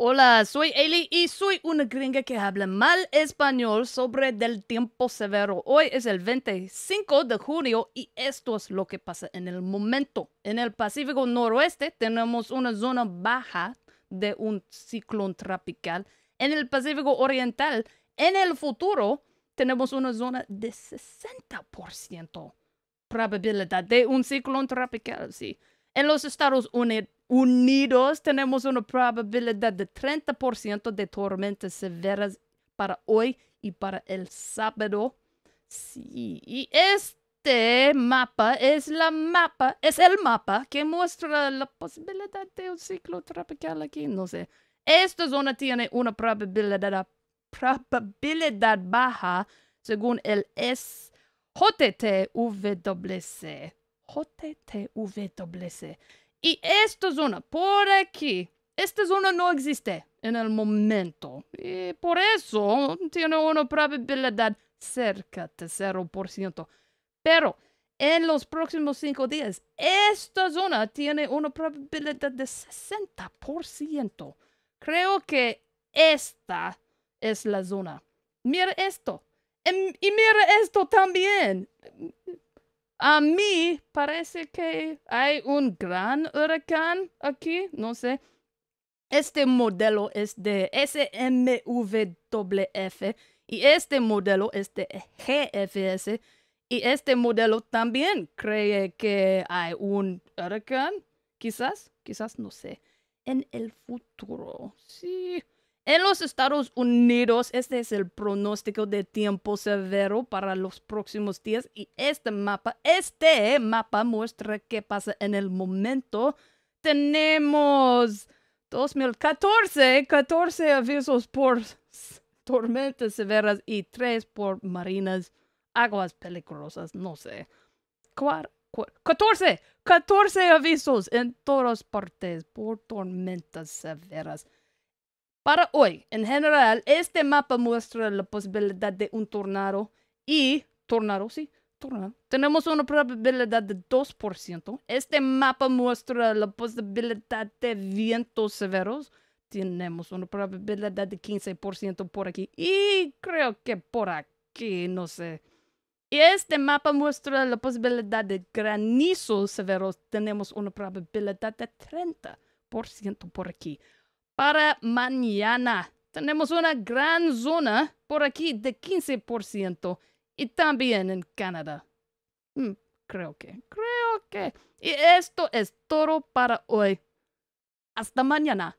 Hola, soy Eli y soy una gringa que habla mal español sobre del tiempo severo. Hoy es el 25 de junio y esto es lo que pasa en el momento. En el Pacífico Noroeste tenemos una zona baja de un ciclón tropical. En el Pacífico Oriental, en el futuro, tenemos una zona de 60% probabilidad de un ciclón tropical, En los Estados Unidos Unidos tenemos una probabilidad de 30% de tormentas severas para hoy y para el sábado. Sí, y este mapa es la mapa, es el mapa que muestra la posibilidad de un ciclo tropical aquí, no sé. Esta zona tiene una probabilidad, baja según el S JTWC. JTWC y esta zona por aquí, esta zona no existe en el momento. Y por eso tiene una probabilidad cerca de 0%. Pero en los próximos 5 días, esta zona tiene una probabilidad de 60%. Creo que esta es la zona. Mira esto. Y, em, y mira esto también. A mí parece que hay un gran huracán aquí, no sé. Este modelo es de SMWF y este modelo es de GFS y este modelo también cree que hay un huracán, quizás, quizás no sé, en el futuro. Sí. En los Estados Unidos, este es el pronóstico de tiempo severo para los próximos días y este mapa, este mapa muestra qué pasa en el momento. Tenemos 2014, 14 avisos por tormentas severas y 3 por marinas, aguas peligrosas, no sé. 14, 14 avisos en todas partes por tormentas severas. Para hoy, en general, este mapa muestra la posibilidad de un tornado y... Tornado, sí, tornado. Tenemos una probabilidad de 2%. Este mapa muestra la posibilidad de vientos severos. Tenemos una probabilidad de 15% por aquí y creo que por aquí, no sé. Y este mapa muestra la posibilidad de granizos severos. Tenemos una probabilidad de 30% por aquí para mañana. Tenemos una gran zona por aquí de 15% y también en Canadá. Mm, creo que, creo que. Y esto es todo para hoy. Hasta mañana.